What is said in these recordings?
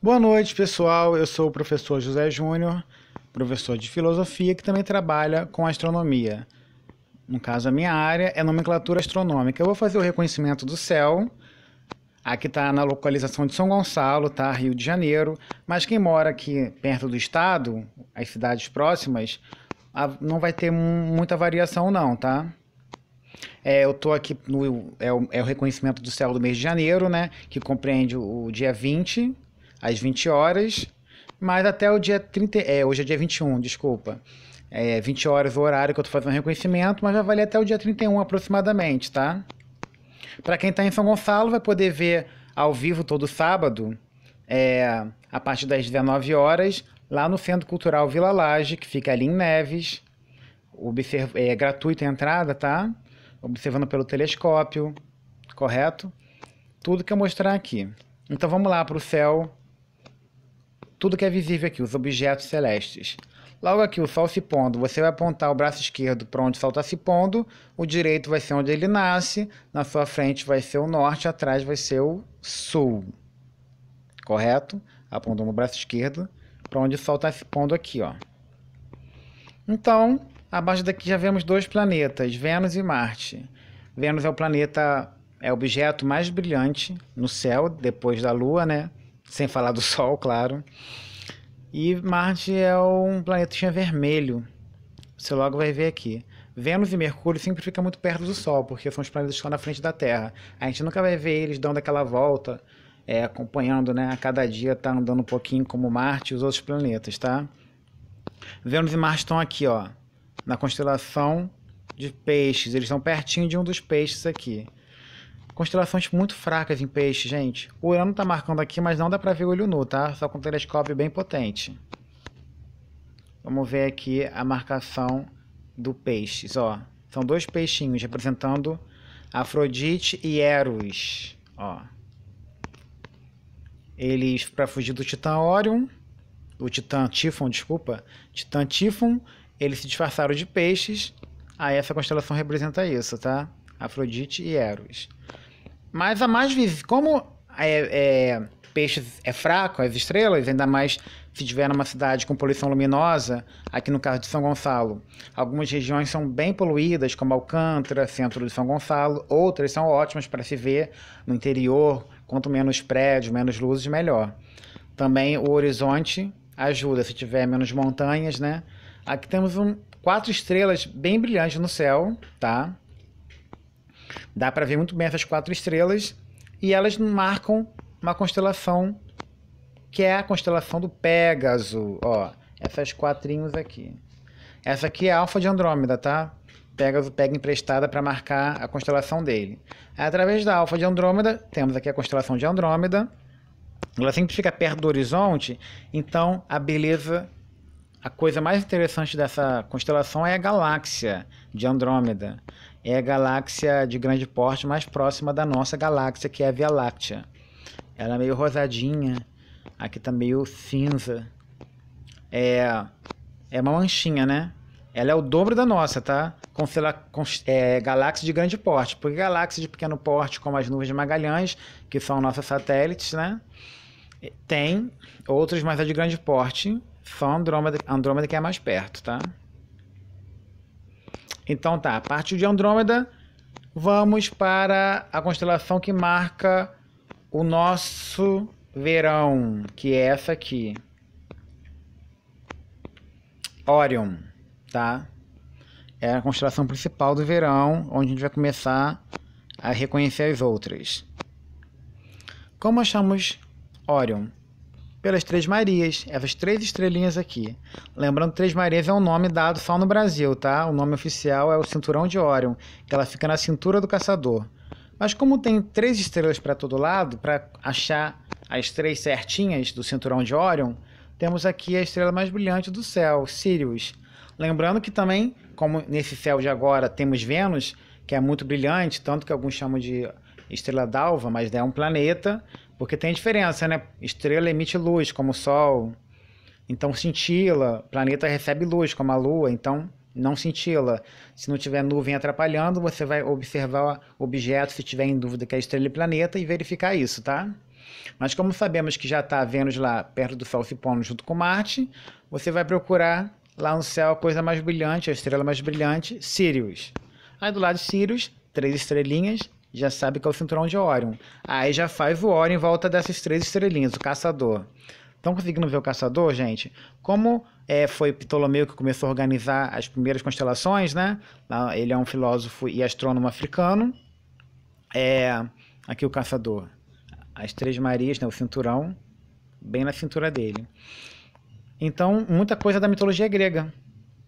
Boa noite, pessoal. Eu sou o professor José Júnior, professor de filosofia que também trabalha com astronomia. No caso, a minha área é nomenclatura astronômica. Eu vou fazer o reconhecimento do céu. Aqui está na localização de São Gonçalo, tá? Rio de Janeiro. Mas quem mora aqui perto do estado, as cidades próximas, não vai ter muita variação, não, tá? É, eu tô aqui no é o, é o reconhecimento do céu do mês de janeiro, né? Que compreende o, o dia 20 às 20 horas, mas até o dia 30. É, hoje é dia 21, desculpa. É 20 horas o horário que eu tô fazendo reconhecimento, mas vai valer até o dia 31 aproximadamente, tá? Para quem tá em São Gonçalo, vai poder ver ao vivo todo sábado, é, a partir das 19 horas, lá no Centro Cultural Vila Laje, que fica ali em Neves. Observ... É gratuita a entrada, tá? Observando pelo telescópio, correto? Tudo que eu mostrar aqui. Então vamos lá para o céu tudo que é visível aqui, os objetos celestes. Logo aqui, o Sol se pondo, você vai apontar o braço esquerdo para onde o Sol está se pondo, o direito vai ser onde ele nasce, na sua frente vai ser o norte, atrás vai ser o sul. Correto? Apontando o braço esquerdo para onde o Sol está se pondo aqui, ó. Então, abaixo daqui já vemos dois planetas, Vênus e Marte. Vênus é o planeta, é o objeto mais brilhante no céu, depois da Lua, né? sem falar do Sol, claro. E Marte é um planetinha vermelho. Você logo vai ver aqui. Vênus e Mercúrio sempre ficam muito perto do Sol, porque são os planetas que estão na frente da Terra. A gente nunca vai ver eles dando aquela volta, é, acompanhando, né? A cada dia tá andando um pouquinho como Marte e os outros planetas, tá? Vênus e Marte estão aqui, ó, na constelação de peixes. Eles estão pertinho de um dos peixes aqui. Constelações muito fracas em peixe, gente. O Urano está marcando aqui, mas não dá para ver o olho nu, tá? Só com um telescópio bem potente. Vamos ver aqui a marcação do peixes, ó. São dois peixinhos representando Afrodite e Eros, ó. Eles, para fugir do Titã Orion, do Titã Tifon, desculpa, Titã Tifon, eles se disfarçaram de peixes. Aí essa constelação representa isso, tá? Afrodite e Eros. Mas a mais visível. Como é, é, peixes é fraco, as estrelas, ainda mais se tiver numa cidade com poluição luminosa, aqui no caso de São Gonçalo, algumas regiões são bem poluídas, como Alcântara, centro de São Gonçalo, outras são ótimas para se ver no interior, quanto menos prédios, menos luzes, melhor. Também o horizonte ajuda, se tiver menos montanhas, né? Aqui temos um, quatro estrelas bem brilhantes no céu, tá? Dá para ver muito bem essas quatro estrelas e elas marcam uma constelação que é a constelação do Pégaso, ó, essas quatrinhos aqui. Essa aqui é a Alfa de Andrômeda, tá? Pégaso pega emprestada para marcar a constelação dele. Através da Alfa de Andrômeda, temos aqui a constelação de Andrômeda. Ela sempre fica perto do horizonte, então a beleza a coisa mais interessante dessa constelação é a galáxia de Andrômeda. É a galáxia de grande porte mais próxima da nossa galáxia, que é a Via Láctea. Ela é meio rosadinha, aqui tá meio cinza. É, é uma manchinha, né? Ela é o dobro da nossa, tá? Constela, é, galáxia de grande porte. Porque galáxias de pequeno porte, como as nuvens de Magalhães, que são nossos satélites, né? Tem outros, mas é de grande porte só Andrômeda, Andrômeda que é mais perto, tá? Então tá, a partir de Andrômeda, vamos para a constelação que marca o nosso verão, que é essa aqui. Orion, tá? É a constelação principal do verão, onde a gente vai começar a reconhecer as outras. Como achamos Orion? pelas Três Marias, essas três estrelinhas aqui. Lembrando, Três Marias é um nome dado só no Brasil, tá? O nome oficial é o Cinturão de Órion, que ela fica na cintura do caçador. Mas como tem três estrelas para todo lado, para achar as três certinhas do Cinturão de Órion, temos aqui a estrela mais brilhante do céu, Sirius. Lembrando que também, como nesse céu de agora temos Vênus, que é muito brilhante, tanto que alguns chamam de estrela d'alva, mas é um planeta. Porque tem diferença, né? Estrela emite luz, como o Sol. Então cintila. Planeta recebe luz, como a Lua. Então não cintila. Se não tiver nuvem atrapalhando, você vai observar o objeto. se tiver em dúvida que é estrela e planeta, e verificar isso, tá? Mas como sabemos que já está Vênus lá perto do Sol se pondo junto com Marte, você vai procurar lá no céu a coisa mais brilhante, a estrela mais brilhante, Sirius. Aí do lado de Sirius, três estrelinhas, já sabe que é o cinturão de Orion. Aí já faz o Orion em volta dessas três estrelinhas, o caçador. Estão conseguindo ver o caçador, gente? Como é, foi Ptolomeu que começou a organizar as primeiras constelações, né? Ele é um filósofo e astrônomo africano. É, aqui o caçador. As três Marias, né, o cinturão, bem na cintura dele. Então, muita coisa da mitologia grega,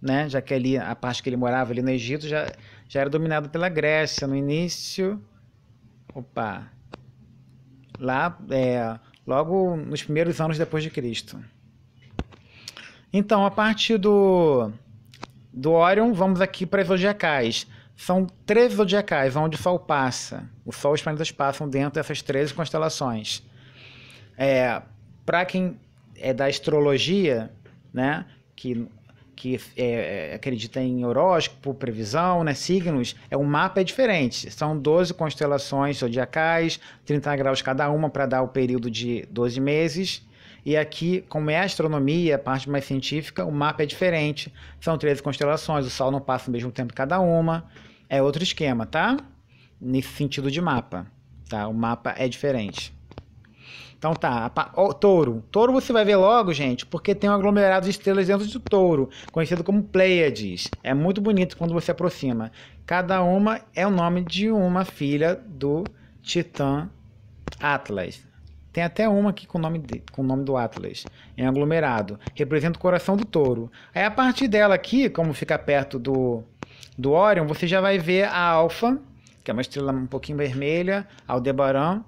né? Já que ali, a parte que ele morava ali no Egito já, já era dominada pela Grécia no início Opa! Lá, é, logo nos primeiros anos depois de Cristo. Então, a partir do, do Orion, vamos aqui para as zodiacais. São três zodiacais, onde o Sol passa. O Sol e os planetas passam dentro dessas 13 constelações. É, para quem é da astrologia, né, que que é, é, acredita em horóscopo, previsão, né, signos, é um mapa é diferente. São 12 constelações zodiacais, 30 graus cada uma para dar o período de 12 meses. E aqui, como é a astronomia, a parte mais científica, o mapa é diferente. São 13 constelações, o Sol não passa o mesmo tempo cada uma. É outro esquema, tá? Nesse sentido de mapa, tá? O mapa é diferente. Então tá, touro. Touro você vai ver logo, gente, porque tem um aglomerado de estrelas dentro do touro, conhecido como Pleiades. É muito bonito quando você aproxima. Cada uma é o nome de uma filha do Titã Atlas. Tem até uma aqui com o nome, com o nome do Atlas, em aglomerado. Representa o coração do touro. Aí a partir dela aqui, como fica perto do, do Orion, você já vai ver a Alfa, que é uma estrela um pouquinho vermelha, Aldebaran,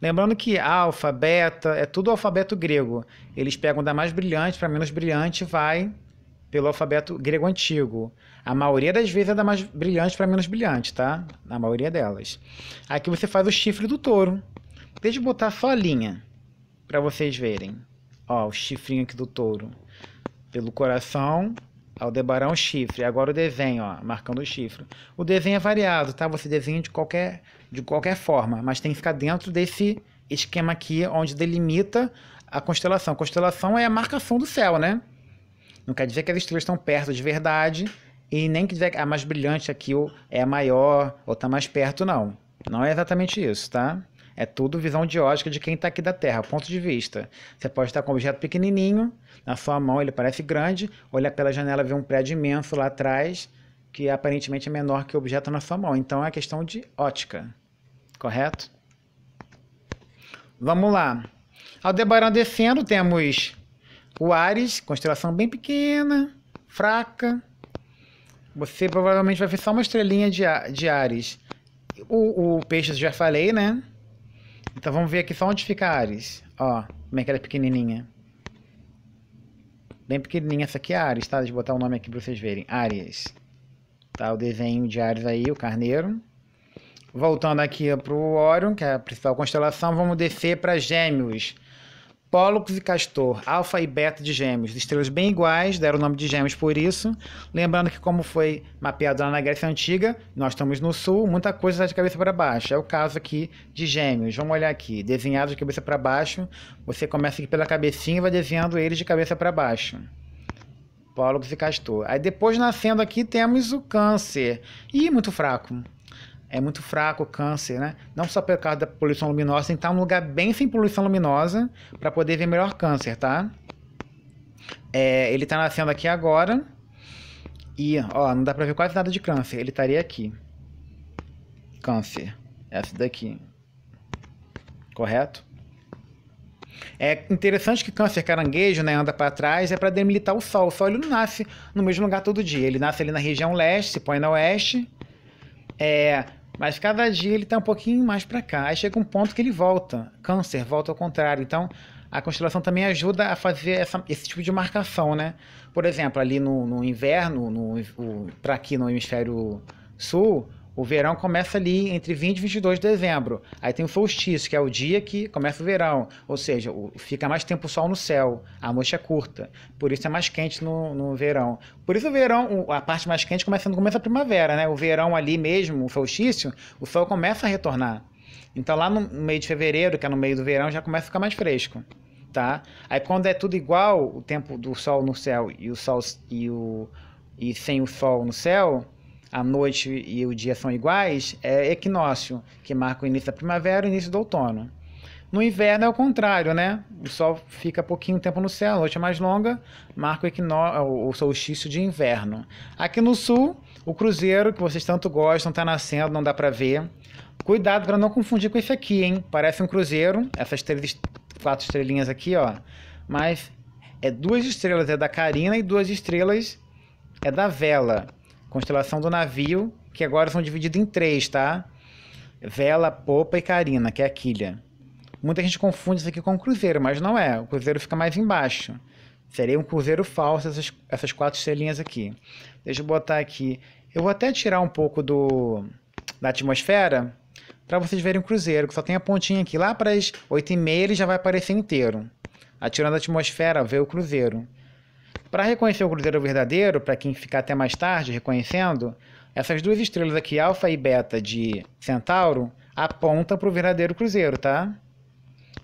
Lembrando que alfa, beta, é tudo alfabeto grego. Eles pegam da mais brilhante para menos brilhante vai pelo alfabeto grego antigo. A maioria das vezes é da mais brilhante para menos brilhante, tá? na maioria delas. Aqui você faz o chifre do touro. Deixa eu botar só a linha para vocês verem. Ó, o chifrinho aqui do touro. Pelo coração, Aldebarão é chifre. Agora o desenho, ó, marcando o chifre. O desenho é variado, tá? Você desenha de qualquer, de qualquer forma, mas tem que ficar dentro desse esquema aqui, onde delimita a constelação. A constelação é a marcação do céu, né? Não quer dizer que as estrelas estão perto de verdade e nem que dizer que a mais brilhante aqui é a maior ou está mais perto, não. Não é exatamente isso, tá? É tudo visão de ótica de quem está aqui da Terra, ponto de vista. Você pode estar com um objeto pequenininho, na sua mão ele parece grande, Olhar pela janela ver um prédio imenso lá atrás, que aparentemente é menor que o objeto na sua mão. Então é questão de ótica, correto? Vamos lá. Ao Aldebaran descendo, temos o Ares, constelação bem pequena, fraca. Você provavelmente vai ver só uma estrelinha de, de Ares. O, o peixe, já falei, né? Então vamos ver aqui só onde fica a Ares. Ó, como é que ela é pequenininha. Bem pequenininha essa aqui é a Ares, tá? Deixa eu botar o nome aqui pra vocês verem. Ares. Tá o desenho de Ares aí, o carneiro. Voltando aqui pro Orion, que é a principal constelação, vamos descer para Gêmeos. Pólux e Castor, alfa e beta de gêmeos, estrelas bem iguais, deram o nome de gêmeos por isso. Lembrando que como foi mapeado lá na Grécia Antiga, nós estamos no sul, muita coisa está de cabeça para baixo. É o caso aqui de gêmeos. Vamos olhar aqui, desenhado de cabeça para baixo. Você começa aqui pela cabecinha e vai desenhando eles de cabeça para baixo. Pólux e Castor. Aí depois nascendo aqui temos o câncer. Ih, muito fraco é muito fraco o câncer, né? Não só por causa da poluição luminosa, tem que estar um lugar bem sem poluição luminosa para poder ver melhor câncer, tá? É, ele está nascendo aqui agora e, ó, não dá para ver quase nada de câncer. Ele estaria aqui. Câncer. É essa daqui. Correto? É interessante que câncer caranguejo, né, anda para trás, é para demilitar o sol. O sol ele não nasce no mesmo lugar todo dia. Ele nasce ali na região leste, se põe na oeste. É, mas cada dia ele está um pouquinho mais para cá. Aí chega um ponto que ele volta. Câncer volta ao contrário. Então, a constelação também ajuda a fazer essa, esse tipo de marcação, né? Por exemplo, ali no, no inverno, no, para aqui no hemisfério sul, o verão começa ali entre 20 e 22 de dezembro. Aí tem o solstício, que é o dia que começa o verão. Ou seja, fica mais tempo o sol no céu. A noite é curta. Por isso é mais quente no, no verão. Por isso o verão, a parte mais quente começa, começa a primavera, né? O verão ali mesmo, o solstício, o sol começa a retornar. Então lá no meio de fevereiro, que é no meio do verão, já começa a ficar mais fresco. Tá? Aí quando é tudo igual, o tempo do sol no céu e o sol e o e sem o sol no céu, a noite e o dia são iguais, é equinócio, que marca o início da primavera e o início do outono. No inverno é o contrário, né? O sol fica pouquinho tempo no céu, a noite é mais longa, marca o, equinó... o solstício de inverno. Aqui no sul, o cruzeiro, que vocês tanto gostam, está nascendo, não dá para ver. Cuidado para não confundir com esse aqui, hein? Parece um cruzeiro, essas três, quatro estrelinhas aqui, ó. Mas é duas estrelas é da Carina e duas estrelas é da Vela constelação do navio, que agora são divididos em três, tá? Vela, Popa e Carina, que é a quilha. Muita gente confunde isso aqui com cruzeiro, mas não é. O cruzeiro fica mais embaixo. Seria um cruzeiro falso essas, essas quatro estrelinhas aqui. Deixa eu botar aqui. Eu vou até tirar um pouco do da atmosfera para vocês verem o cruzeiro, que só tem a pontinha aqui. Lá para as oito e meia ele já vai aparecer inteiro. Atirando a atmosfera, vê o cruzeiro. Para reconhecer o cruzeiro verdadeiro, para quem ficar até mais tarde reconhecendo, essas duas estrelas aqui, alfa e beta de Centauro, apontam para o verdadeiro cruzeiro, tá?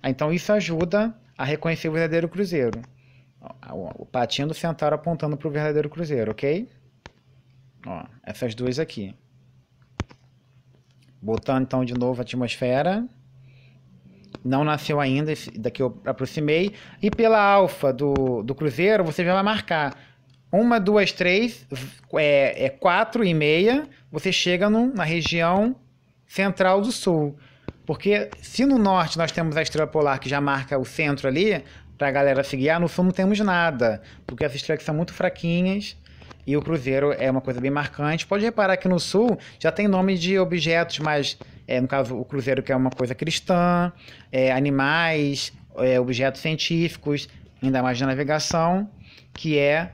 Ah, então isso ajuda a reconhecer o verdadeiro cruzeiro. Ah, o patinho do Centauro apontando para o verdadeiro cruzeiro, ok? Ó, essas duas aqui. Botando então de novo a atmosfera não nasceu ainda, daqui eu aproximei. E pela alfa do, do Cruzeiro, você já vai marcar uma, duas, três, é, é quatro e meia, você chega no, na região central do sul. Porque se no norte nós temos a estrela polar que já marca o centro ali, para a galera se guiar, no sul não temos nada, porque as estrelas são muito fraquinhas e o Cruzeiro é uma coisa bem marcante. Pode reparar que no Sul já tem nome de objetos, mas é, no caso o Cruzeiro que é uma coisa cristã, é, animais, é, objetos científicos, ainda mais de navegação, que é,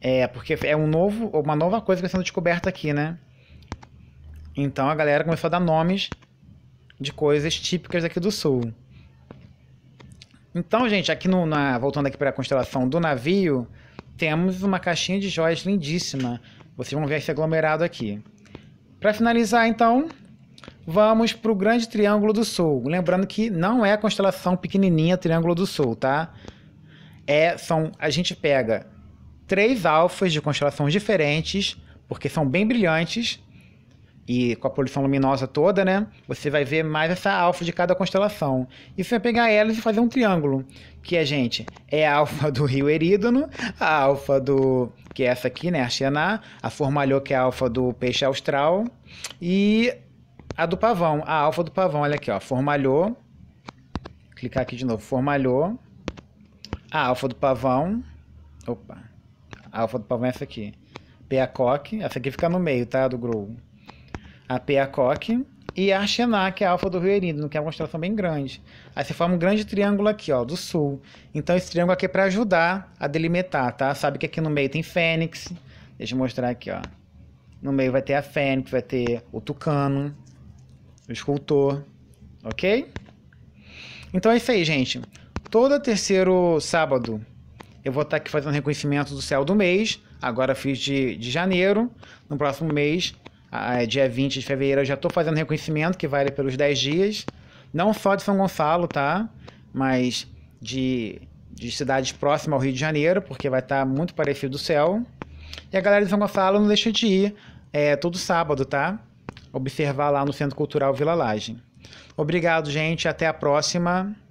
é porque é um novo, uma nova coisa que está sendo descoberta aqui, né? Então a galera começou a dar nomes de coisas típicas aqui do Sul. Então, gente, aqui no, na, voltando aqui para a constelação do navio, temos uma caixinha de joias lindíssima. Vocês vão ver esse aglomerado aqui. Para finalizar, então, vamos para o grande Triângulo do Sul. Lembrando que não é a constelação pequenininha Triângulo do Sul, tá? É, são, a gente pega três alfas de constelações diferentes, porque são bem brilhantes, e com a poluição luminosa toda, né? Você vai ver mais essa alfa de cada constelação. E você vai pegar elas e fazer um triângulo, que é, gente, é a alfa do Rio Erídono, a alfa do que é essa aqui, né, a Xená, a Formalhô que é a alfa do peixe austral e a do pavão, a alfa do pavão, olha aqui, ó, Formalhô. Clicar aqui de novo, Formalhô. A alfa do pavão. Opa. A alfa do pavão é essa aqui. Peacock, essa aqui fica no meio, tá, do Grow a Peacock e a Xenac, que é a alfa do Rio Erindo, que é uma constelação bem grande. Aí você forma um grande triângulo aqui, ó, do sul. Então esse triângulo aqui é para ajudar a delimitar, tá? Sabe que aqui no meio tem Fênix. Deixa eu mostrar aqui, ó. No meio vai ter a Fênix, vai ter o Tucano, o Escultor, ok? Então é isso aí, gente. Todo terceiro sábado eu vou estar tá aqui fazendo reconhecimento do céu do mês. Agora fiz de, de janeiro. No próximo mês ah, é dia 20 de fevereiro eu já estou fazendo reconhecimento, que vale pelos 10 dias. Não só de São Gonçalo, tá? Mas de, de cidades próximas ao Rio de Janeiro, porque vai estar tá muito parecido o céu. E a galera de São Gonçalo não deixa de ir. É todo sábado, tá? Observar lá no Centro Cultural Vila Laje. Obrigado, gente. Até a próxima.